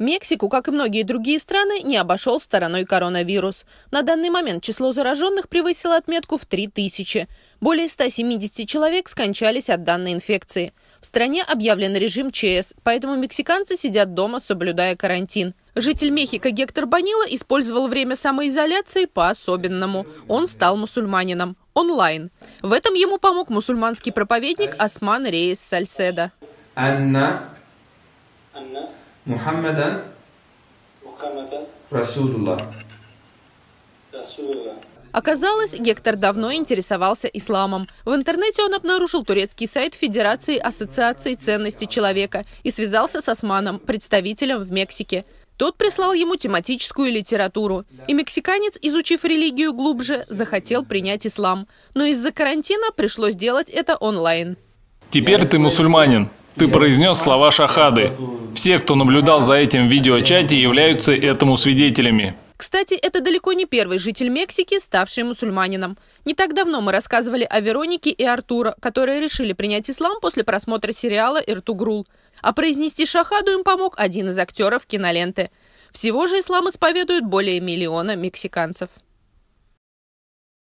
Мексику, как и многие другие страны, не обошел стороной коронавирус. На данный момент число зараженных превысило отметку в 3000. Более 170 человек скончались от данной инфекции. В стране объявлен режим ЧС, поэтому мексиканцы сидят дома, соблюдая карантин. Житель Мехико Гектор Банила использовал время самоизоляции по-особенному. Он стал мусульманином. Онлайн. В этом ему помог мусульманский проповедник Осман Рейс Сальседа. Muhammadan Muhammadan Расулуллах. Расулуллах. Оказалось, Гектор давно интересовался исламом. В интернете он обнаружил турецкий сайт Федерации Ассоциации ценностей человека и связался с Османом, представителем в Мексике. Тот прислал ему тематическую литературу. И мексиканец, изучив религию глубже, захотел принять ислам. Но из-за карантина пришлось делать это онлайн. Теперь ты мусульманин. Ты произнес слова шахады. Все, кто наблюдал за этим в видеочате, являются этому свидетелями. Кстати, это далеко не первый житель Мексики, ставший мусульманином. Не так давно мы рассказывали о Веронике и Артура, которые решили принять ислам после просмотра сериала «Иртугрул». А произнести шахаду им помог один из актеров киноленты. Всего же ислам исповедуют более миллиона мексиканцев.